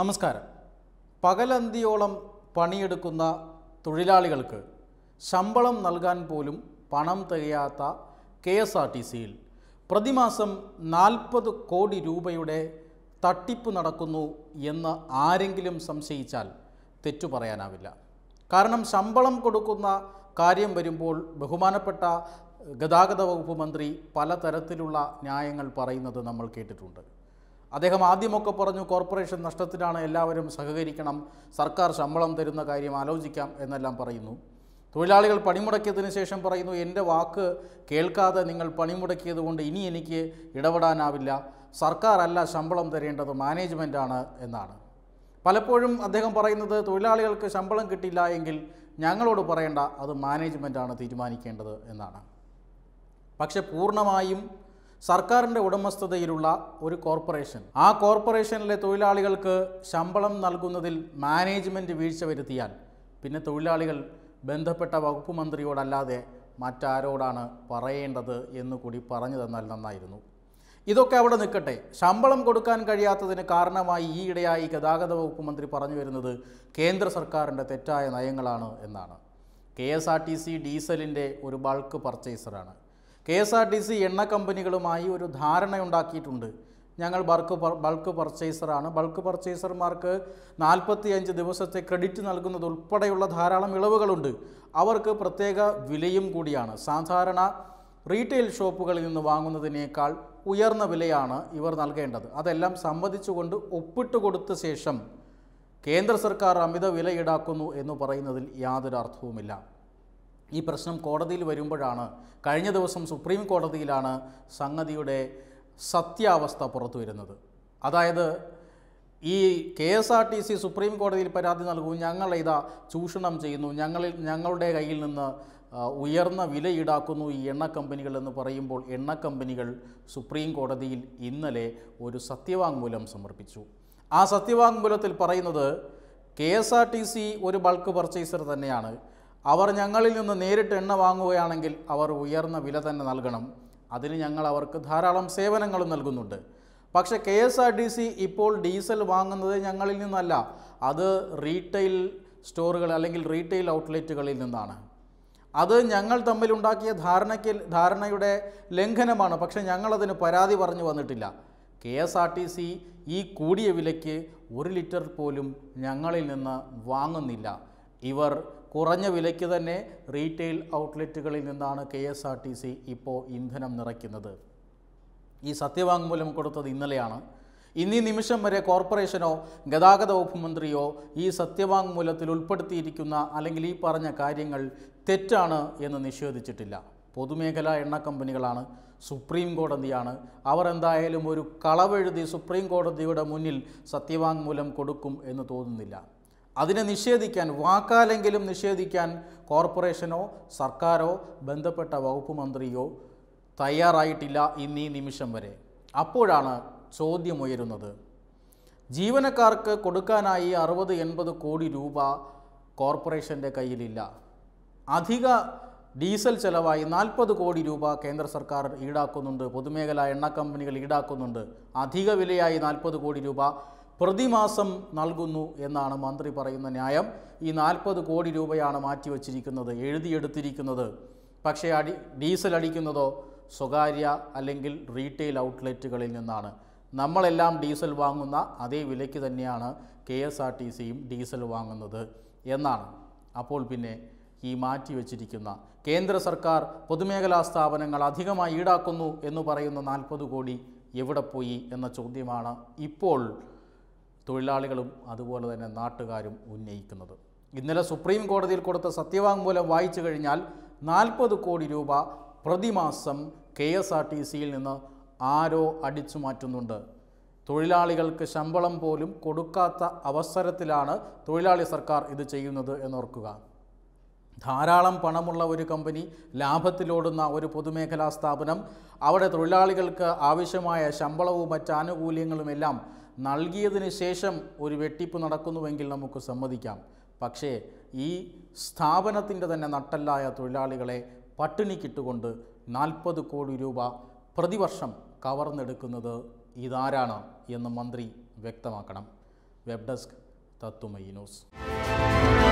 നമസ്കാരം പകലന്തിയോളം പണിയെടുക്കുന്ന തൊഴിലാളികൾക്ക് ശമ്പളം നൽകാൻ പോലും പണം തികയാത്ത കെ എസ് ആർ ടി സിയിൽ പ്രതിമാസം നാൽപ്പത് കോടി രൂപയുടെ തട്ടിപ്പ് നടക്കുന്നു എന്ന് ആരെങ്കിലും സംശയിച്ചാൽ തെറ്റു പറയാനാവില്ല കാരണം ശമ്പളം കൊടുക്കുന്ന കാര്യം വരുമ്പോൾ ബഹുമാനപ്പെട്ട ഗതാഗത വകുപ്പ് മന്ത്രി പലതരത്തിലുള്ള ന്യായങ്ങൾ പറയുന്നത് നമ്മൾ കേട്ടിട്ടുണ്ട് അദ്ദേഹം ആദ്യമൊക്കെ പറഞ്ഞു കോർപ്പറേഷൻ നഷ്ടത്തിലാണ് എല്ലാവരും സഹകരിക്കണം സർക്കാർ ശമ്പളം തരുന്ന കാര്യം ആലോചിക്കാം എന്നെല്ലാം പറയുന്നു തൊഴിലാളികൾ പണിമുടക്കിയതിന് ശേഷം പറയുന്നു എൻ്റെ വാക്ക് കേൾക്കാതെ നിങ്ങൾ പണിമുടക്കിയത് കൊണ്ട് ഇനി എനിക്ക് ഇടപെടാനാവില്ല സർക്കാർ അല്ല ശമ്പളം തരേണ്ടത് മാനേജ്മെൻറ്റാണ് എന്നാണ് പലപ്പോഴും അദ്ദേഹം പറയുന്നത് തൊഴിലാളികൾക്ക് ശമ്പളം കിട്ടില്ല എങ്കിൽ ഞങ്ങളോട് പറയേണ്ട അത് മാനേജ്മെൻറ്റാണ് തീരുമാനിക്കേണ്ടത് എന്നാണ് പക്ഷെ പൂർണ്ണമായും സർക്കാരിൻ്റെ ഉടമസ്ഥതയിലുള്ള ഒരു കോർപ്പറേഷൻ ആ കോർപ്പറേഷനിലെ തൊഴിലാളികൾക്ക് ശമ്പളം നൽകുന്നതിൽ മാനേജ്മെൻറ്റ് വീഴ്ച വരുത്തിയാൽ പിന്നെ തൊഴിലാളികൾ ബന്ധപ്പെട്ട വകുപ്പ് മന്ത്രിയോടല്ലാതെ മറ്റാരോടാണ് പറയേണ്ടത് എന്ന് കൂടി പറഞ്ഞു തന്നാൽ നന്നായിരുന്നു ഇതൊക്കെ അവിടെ നിൽക്കട്ടെ ശമ്പളം കൊടുക്കാൻ കഴിയാത്തതിന് കാരണമായി ഈയിടെയായി ഗതാഗത വകുപ്പ് മന്ത്രി പറഞ്ഞു വരുന്നത് കേന്ദ്ര സർക്കാരിൻ്റെ തെറ്റായ നയങ്ങളാണ് എന്നാണ് K S R T C ഡീസലിൻ്റെ ഒരു ബൾക്ക് പർച്ചേസറാണ് K S R T C എണ്ണ കമ്പനികളുമായി ഒരു ധാരണയുണ്ടാക്കിയിട്ടുണ്ട് ഞങ്ങൾ ബൾക്ക് ബൾക്ക് പർച്ചേസറാണ് ബൾക്ക് പർച്ചേസർമാർക്ക് അഞ്ച് ദിവസത്തെ ക്രെഡിറ്റ് നൽകുന്നത് ഉൾപ്പെടെയുള്ള ധാരാളം ഇളവുകളുണ്ട് അവർക്ക് പ്രത്യേക വിലയും കൂടിയാണ് സാധാരണ റീറ്റെയിൽ ഷോപ്പുകളിൽ നിന്ന് വാങ്ങുന്നതിനേക്കാൾ ഉയർന്ന വിലയാണ് ഇവർ നൽകേണ്ടത് അതെല്ലാം സമ്മതിച്ചുകൊണ്ട് ഒപ്പിട്ട് കൊടുത്ത ശേഷം കേന്ദ്ര സർക്കാർ അമിത വില ഈടാക്കുന്നു എന്ന് പറയുന്നതിൽ യാതൊരു അർത്ഥവുമില്ല ഈ പ്രശ്നം കോടതിയിൽ വരുമ്പോഴാണ് കഴിഞ്ഞ ദിവസം സുപ്രീം കോടതിയിലാണ് സംഗതിയുടെ സത്യാവസ്ഥ പുറത്തു വരുന്നത് അതായത് ഈ K S R T C supreme കോടതിയിൽ പരാതി നൽകും ഞങ്ങൾ ഇതാ ചൂഷണം ചെയ്യുന്നു ഞങ്ങളിൽ ഞങ്ങളുടെ കയ്യിൽ നിന്ന് ഉയർന്ന വില ഈടാക്കുന്നു ഈ എണ്ണ കമ്പനികൾ എന്ന് പറയുമ്പോൾ എണ്ണ കമ്പനികൾ സുപ്രീം കോടതിയിൽ ഇന്നലെ ഒരു സത്യവാങ്മൂലം സമർപ്പിച്ചു ആ സത്യവാങ്മൂലത്തിൽ പറയുന്നത് K S R T C ഒരു ബൾക്ക് പർച്ചേസർ തന്നെയാണ് അവർ ഞങ്ങളിൽ നിന്ന് നേരിട്ട് എണ്ണ വാങ്ങുകയാണെങ്കിൽ അവർ ഉയർന്ന വില തന്നെ നൽകണം അതിന് ഞങ്ങൾ അവർക്ക് ധാരാളം സേവനങ്ങളും നൽകുന്നുണ്ട് പക്ഷേ K S R T C ഇപ്പോൾ ഡീസൽ വാങ്ങുന്നത് ഞങ്ങളിൽ നിന്നല്ല അത് റീറ്റെയിൽ സ്റ്റോറുകൾ അല്ലെങ്കിൽ റീറ്റെയിൽ ഔട്ട്ലെറ്റുകളിൽ നിന്നാണ് അത് ഞങ്ങൾ തമ്മിലുണ്ടാക്കിയ ധാരണയ്ക്ക് ധാരണയുടെ ലംഘനമാണ് പക്ഷേ ഞങ്ങളതിന് പരാതി പറഞ്ഞു വന്നിട്ടില്ല K S R T C ഈ കൂടിയ വിലയ്ക്ക് ഒരു ലിറ്റർ പോലും ഞങ്ങളിൽ നിന്ന് വാങ്ങുന്നില്ല ഇവർ കുറഞ്ഞ വിലയ്ക്ക് തന്നെ റീറ്റെയിൽ ഔട്ട്ലെറ്റുകളിൽ നിന്നാണ് K S R T C ഇപ്പോൾ ഇന്ധനം നിറയ്ക്കുന്നത് ഈ സത്യവാങ്മൂലം കൊടുത്തത് ഇന്നലെയാണ് ഇന്നീ നിമിഷം വരെ കോർപ്പറേഷനോ ഗതാഗത വകുപ്പ് മന്ത്രിയോ ഈ സത്യവാങ്മൂലത്തിൽ ഉൾപ്പെടുത്തിയിരിക്കുന്ന അല്ലെങ്കിൽ ഈ പറഞ്ഞ കാര്യങ്ങൾ തെറ്റാണ് എന്ന് നിഷേധിച്ചിട്ടില്ല പൊതുമേഖലാ എണ്ണ കമ്പനികളാണ് സുപ്രീം കോടതിയാണ് അവർ എന്തായാലും ഒരു കളവെഴുതി സുപ്രീം കോടതിയുടെ മുന്നിൽ സത്യവാങ്മൂലം കൊടുക്കും എന്ന് തോന്നുന്നില്ല അതിനെ നിഷേധിക്കാൻ വാക്കാലെങ്കിലും നിഷേധിക്കാൻ കോർപ്പറേഷനോ സർക്കാരോ ബന്ധപ്പെട്ട വകുപ്പ് മന്ത്രിയോ തയ്യാറായിട്ടില്ല ഇന്നീ നിമിഷം വരെ അപ്പോഴാണ് ചോദ്യമുയരുന്നത് ജീവനക്കാർക്ക് കൊടുക്കാനായി അറുപത് എൺപത് കോടി രൂപ കോർപ്പറേഷൻ്റെ കയ്യിലില്ല അധിക ഡീസൽ ചെലവായി നാൽപ്പത് കോടി രൂപ കേന്ദ്ര സർക്കാർ ഈടാക്കുന്നുണ്ട് പൊതുമേഖലാ എണ്ണ കമ്പനികൾ ഈടാക്കുന്നുണ്ട് അധിക വിലയായി നാൽപ്പത് കോടി രൂപ പ്രതിമാസം നൽകുന്നു എന്നാണ് മന്ത്രി പറയുന്ന ന്യായം ഈ നാൽപ്പത് കോടി രൂപയാണ് മാറ്റിവെച്ചിരിക്കുന്നത് എഴുതിയെടുത്തിരിക്കുന്നത് പക്ഷേ അടി ഡീസൽ അടിക്കുന്നതോ സ്വകാര്യ അല്ലെങ്കിൽ റീറ്റെയിൽ ഔട്ട്ലെറ്റുകളിൽ നിന്നാണ് നമ്മളെല്ലാം ഡീസൽ വാങ്ങുന്ന അതേ വിലയ്ക്ക് തന്നെയാണ് കെ എസ് ആർ ടി സിയും ഡീസൽ വാങ്ങുന്നത് എന്നാണ് അപ്പോൾ പിന്നെ ഈ മാറ്റിവെച്ചിരിക്കുന്ന കേന്ദ്ര സർക്കാർ പൊതുമേഖലാ സ്ഥാപനങ്ങൾ അധികമായി ഈടാക്കുന്നു എന്ന് പറയുന്ന നാൽപ്പത് കോടി എവിടെ പോയി എന്ന ചോദ്യമാണ് ഇപ്പോൾ തൊഴിലാളികളും അതുപോലെ തന്നെ നാട്ടുകാരും ഉന്നയിക്കുന്നത് ഇന്നലെ സുപ്രീം കോടതിയിൽ കൊടുത്ത സത്യവാങ്മൂലം വായിച്ചു കഴിഞ്ഞാൽ നാൽപ്പത് കോടി രൂപ പ്രതിമാസം കെ എസ് ആർ ടി സിയിൽ നിന്ന് ആരോ അടിച്ചു മാറ്റുന്നുണ്ട് തൊഴിലാളികൾക്ക് ശമ്പളം പോലും കൊടുക്കാത്ത അവസരത്തിലാണ് തൊഴിലാളി സർക്കാർ ഇത് ചെയ്യുന്നത് എന്നോർക്കുക ധാരാളം പണമുള്ള ഒരു കമ്പനി ലാഭത്തിലോടുന്ന ഒരു പൊതുമേഖലാ സ്ഥാപനം അവിടെ തൊഴിലാളികൾക്ക് ആവശ്യമായ ശമ്പളവും മറ്റ് ആനുകൂല്യങ്ങളുമെല്ലാം നൽകിയതിന് ശേഷം ഒരു വെട്ടിപ്പ് നടക്കുന്നുവെങ്കിൽ നമുക്ക് സമ്മതിക്കാം പക്ഷേ ഈ സ്ഥാപനത്തിൻ്റെ തന്നെ നട്ടല്ലായ തൊഴിലാളികളെ പട്ടിണിക്കിട്ടുകൊണ്ട് നാൽപ്പത് കോടി രൂപ പ്രതിവർഷം കവർന്നെടുക്കുന്നത് ഇതാരാണ് എന്ന് മന്ത്രി വ്യക്തമാക്കണം വെബ് ഡെസ്ക് തത്തുമൈ ന്യൂസ്